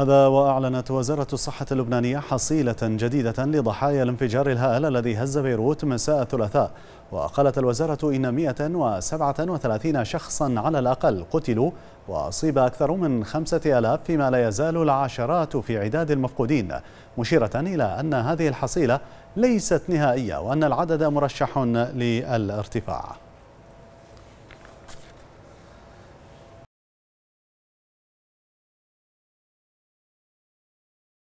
هذا وأعلنت وزارة الصحة اللبنانية حصيلة جديدة لضحايا الانفجار الهائل الذي هز بيروت مساء الثلاثاء وقالت الوزارة إن 137 شخصا على الأقل قتلوا وأصيب أكثر من 5000 فيما لا يزال العشرات في عداد المفقودين مشيرة إلى أن هذه الحصيلة ليست نهائية وأن العدد مرشح للارتفاع